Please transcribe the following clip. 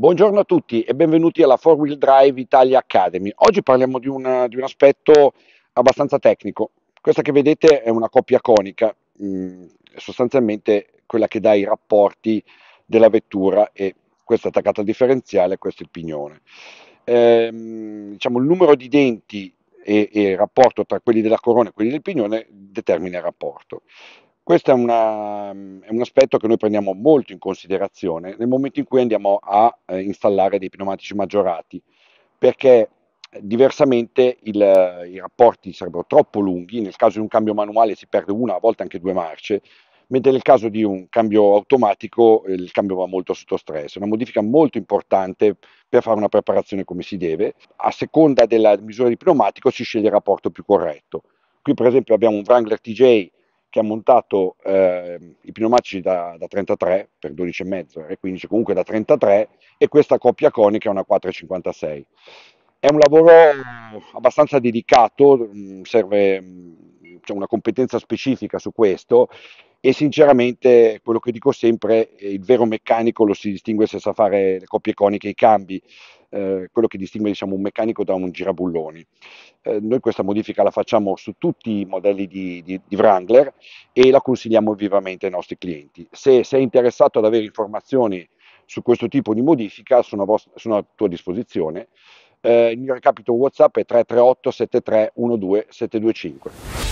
Buongiorno a tutti e benvenuti alla 4-Wheel Drive Italia Academy. Oggi parliamo di, una, di, un aspetto abbastanza tecnico. Questa che vedete è una coppia conica, mh, mm, sostanzialmente quella che dà i rapporti della vettura e questa è attaccata al differenziale, questo è il pignone. Ehm, diciamo, il numero di denti e, e, il rapporto tra quelli della corona e quelli del pignone determina il rapporto. Questo è, una, è, un aspetto che noi prendiamo molto in considerazione nel momento in cui andiamo a eh, installare dei pneumatici maggiorati, perché eh, diversamente il, i rapporti sarebbero troppo lunghi, nel caso di un cambio manuale si perde una, a volte anche due marce, mentre nel caso di un cambio automatico eh, il cambio va molto sotto stress. È una modifica molto importante per fare una preparazione come si deve. A seconda della misura di pneumatico si sceglie il rapporto più corretto. Qui per esempio abbiamo un Wrangler TJ che ha montato eh, i pneumatici da, da 33 per 12,5 e 15, comunque da 33 e questa coppia conica è una 456. È un lavoro abbastanza dedicato, mm, serve mm, una competenza specifica su questo e sinceramente quello che dico sempre, eh, il vero meccanico lo si distingue se sa fare le coppie coniche, i cambi, eh, quello che distingue diciamo, un meccanico da un girabulloni. Eh, noi questa modifica la facciamo su tutti i modelli di, di, di, Wrangler e la consigliamo vivamente ai nostri clienti. Se sei interessato ad avere informazioni su questo tipo di modifica, sono a, vostra, sono a tua disposizione. Eh, il mio recapito WhatsApp è 338 73 12 725.